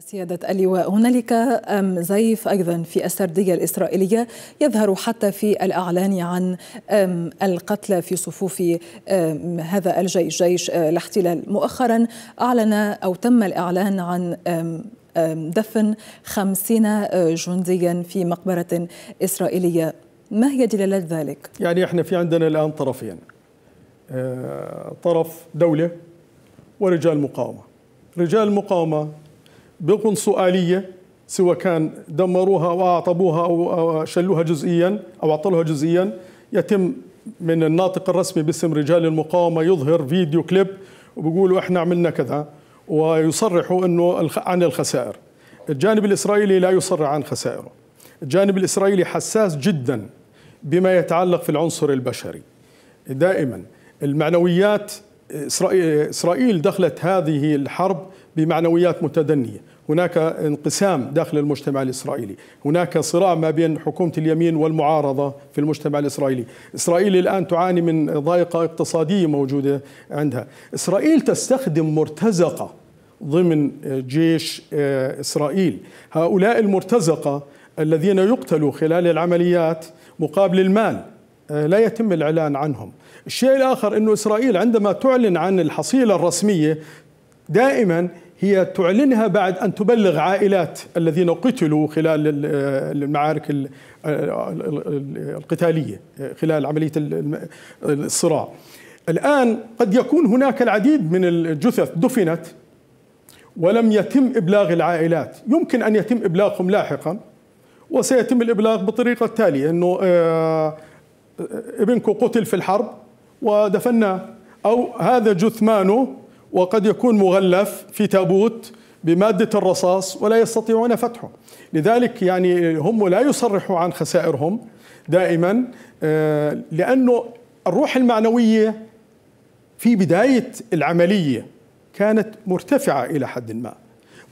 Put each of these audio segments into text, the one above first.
سيادة اللواء هنالك أم زيف أيضا في السردية الإسرائيلية يظهر حتى في الأعلان عن القتلى في صفوف هذا الجيش جيش أه، الاحتلال مؤخرا أعلن أو تم الإعلان عن دفن خمسين أه، جنديا في مقبرة إسرائيلية ما هي دلالات ذلك؟ يعني احنا في عندنا الآن طرفين أه، طرف دولة ورجال مقاومة رجال المقاومة سؤالية سواء كان دمروها وأعطبوها او شلوها جزئيا او عطلوها جزئيا يتم من الناطق الرسمي باسم رجال المقاومه يظهر فيديو كليب وبيقولوا احنا عملنا كذا ويصرحوا انه عن الخسائر. الجانب الاسرائيلي لا يصرح عن خسائره. الجانب الاسرائيلي حساس جدا بما يتعلق في العنصر البشري. دائما المعنويات اسرائيل دخلت هذه الحرب بمعنويات متدنية هناك انقسام داخل المجتمع الإسرائيلي هناك صراع ما بين حكومة اليمين والمعارضة في المجتمع الإسرائيلي إسرائيل الآن تعاني من ضائقة اقتصادية موجودة عندها إسرائيل تستخدم مرتزقة ضمن جيش آه، إسرائيل هؤلاء المرتزقة الذين يقتلوا خلال العمليات مقابل المال آه، لا يتم الإعلان عنهم الشيء الآخر أن إسرائيل عندما تعلن عن الحصيلة الرسمية دائما هي تعلنها بعد أن تبلغ عائلات الذين قتلوا خلال المعارك القتالية خلال عملية الصراع الآن قد يكون هناك العديد من الجثث دفنت ولم يتم إبلاغ العائلات يمكن أن يتم إبلاغهم لاحقا وسيتم الإبلاغ بطريقة التالية أنه آه، آه، ابنكم قتل في الحرب ودفناه أو هذا جثمانه وقد يكون مغلف في تابوت بمادة الرصاص ولا يستطيعون فتحه لذلك يعني هم لا يصرحوا عن خسائرهم دائما آه، لأنه الروح المعنوية في بداية العملية كانت مرتفعة إلى حد ما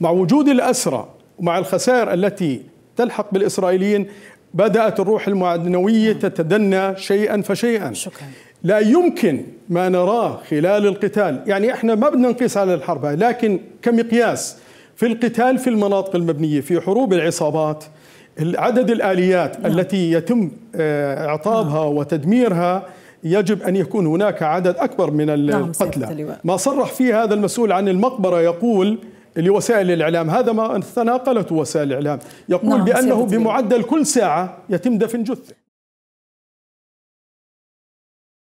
مع وجود الأسرى ومع الخسائر التي تلحق بالإسرائيليين بدأت الروح المعنوية تتدنى شيئا فشيئا شكرا لا يمكن ما نراه خلال القتال يعني احنا ما بدنا نقيس على الحرب لكن كمقياس في القتال في المناطق المبنية في حروب العصابات عدد الآليات نعم. التي يتم آه، اعطابها نعم. وتدميرها يجب أن يكون هناك عدد أكبر من نعم، القتلى نعم ما صرح فيه هذا المسؤول عن المقبرة يقول لوسائل الإعلام هذا ما تناقلته وسائل الإعلام يقول نعم بأنه بمعدل كل ساعة يتم دفن جثة